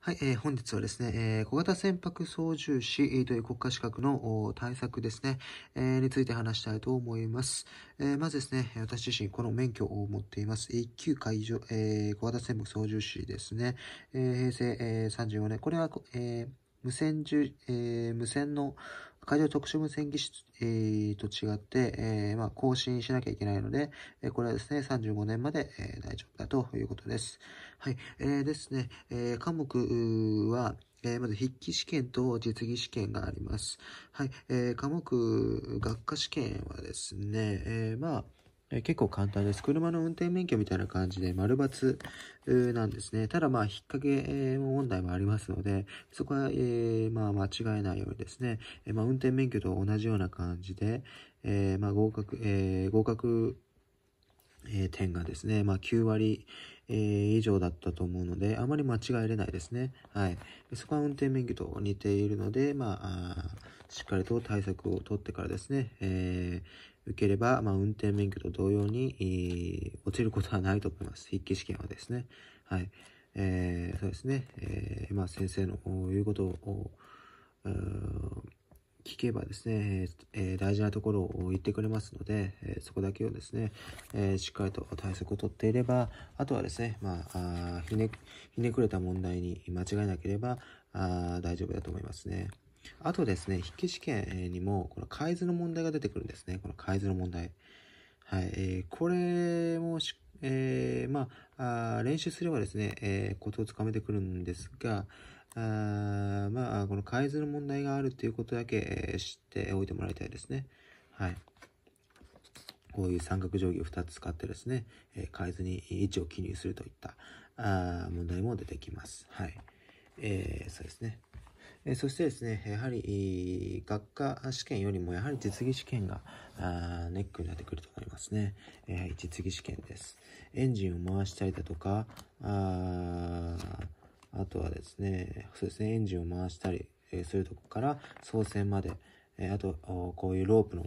はい、えー、本日はですね、えー、小型船舶操縦士という国家資格の対策ですね、えー、について話したいと思います。えまずですね、私自身この免許を持っています。1級海上、え小型船舶操縦士ですね、え平成、え35年、これは、え無線無線の、海上特殊無線技師、えー、と違って、えー、まあ、更新しなきゃいけないので、えこれはですね、35年まで、え大丈夫だということです。はい。えー、ですね、え科目は、えまず筆記試験と実技試験があります。はい。え科目、学科試験はですね、えまあ、え結構簡単です。車の運転免許みたいな感じで丸抜なんですね。ただまあ、引っ掛け問題もありますので、そこは、えー、まあ、間違えないようにですね、えまあ、運転免許と同じような感じで、えー、まあ、合格、えー、合格、え点がですね、まあ、9割、え以上だったと思うので、あまり間違えれないですね。はい。そこは運転免許と似ているので、まあ、あしっかりと対策を取ってからですね、えー、受ければ、まあ、運転免許と同様に、えー、落ちることはないと思います。筆記試験はですね。はい。えー、そうですね。えー、まあ、先生の言うことを、聞けばですね、えー、大事なところを言ってくれますので、えー、そこだけをですね、えー、しっかりと対策をとっていれば、あとはですね、まあ、あひね、ひねくれた問題に間違えなければ、あ大丈夫だと思いますね。あとですね、筆記試験にも、この海図の問題が出てくるんですね。この海図の問題。はい。えー、これもし、えー、まあ、練習すればですね、えー、コツをつかめてくるんですが、あまあ、この海図の問題があるということだけ、えー、知っておいてもらいたいですね。はい。こういう三角定規を2つ使ってですね、え海図に位置を記入するといったあ問題も出てきます。はい。えー、そうですね。えそしてですね、やはり、学科試験よりも、やはり実技試験があネックになってくると思いますね。え実技試験です。エンジンを回したりだとか、ああとはですね、そうですね、エンジンを回したり、えそういうとこから操船まで、えあと、こういうロープの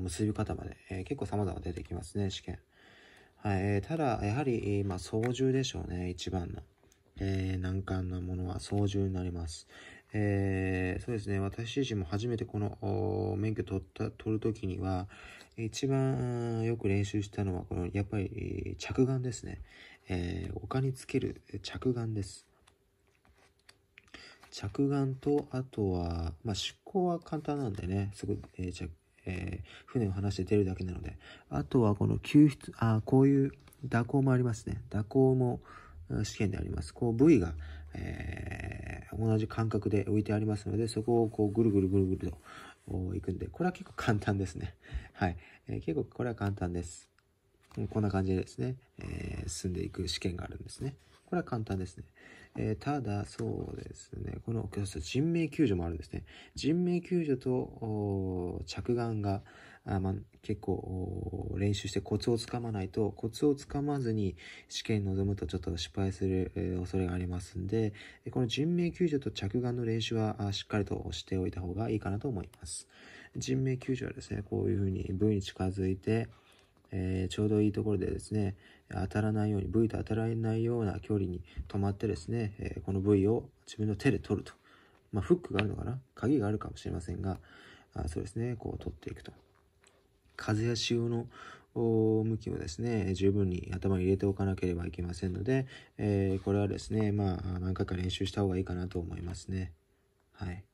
結び方まで、え結構様々出てきますね、試験。はい、えただ、やはり、まあ、操縦でしょうね、一番の。えー、難関なものは操縦になります。えー、そうですね、私自身も初めてこの免許取った、取るときには、一番よく練習したのは、この、やっぱり、着眼ですね。えー、丘につける着眼です。着眼と、あとは、まあ、出航は簡単なんでね、すごい、えー、えー、船を離して出るだけなので、あとはこの救出、あ、こういう蛇行もありますね。蛇行も、試験であります。こう部位が、えー、同じ間隔で置いてありますので、そこをこうぐるぐるぐるぐると行くんで、これは結構簡単ですね。はい。えー、結構これは簡単です。こんな感じでですね、えー、進んでいく試験があるんですね。これは簡単ですね。えー、ただ、そうですね、この人命救助もあるんですね。人命救助と着眼が、あまあ、結構練習してコツをつかまないと、コツをつかまずに試験に臨むとちょっと失敗する、恐れがありますんで、この人命救助と着眼の練習はしっかりとしておいた方がいいかなと思います。人命救助はですね、こういうふうに V に近づいて、えー、ちょうどいいところでですね、当たらないように、V と当たらないような距離に止まってですね、えこの部位を自分の手で取ると。まあ、フックがあるのかな鍵があるかもしれませんが、あそうですね、こう取っていくと。風や潮の向きをですね、十分に頭に入れておかなければいけませんので、えー、これはですね、まあ、何回か練習した方がいいかなと思いますね。はい。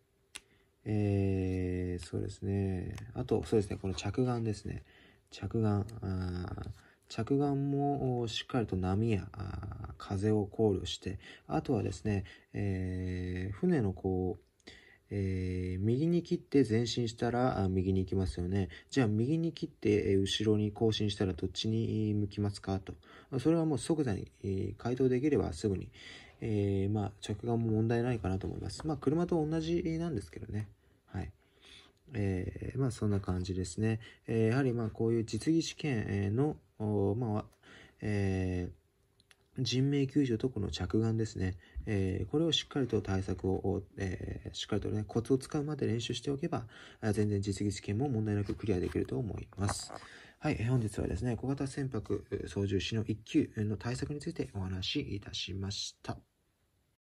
えー、そうですね。あと、そうですね、この着眼ですね。着眼。着眼もしっかりと波や風を考慮して、あとはですね、えー、船のこう、えー、右に切って前進したら右に行きますよね。じゃあ右に切って後ろに更新したらどっちに向きますかと。それはもう即座に、え回答できればすぐに、えー、まあ、着眼も問題ないかなと思います。まあ、車と同じなんですけどね。はい。えー、まあ、そんな感じですね。えやはりまあこういう実技試験の、まあ、え人命救助とこの着眼ですね、えー、これをしっかりと対策を、えー、しっかりとね、コツを使うまで練習しておけば、全然実技試験も問題なくクリアできると思います。はい、本日はですね、小型船舶操縦士の1級の対策についてお話しいたしました。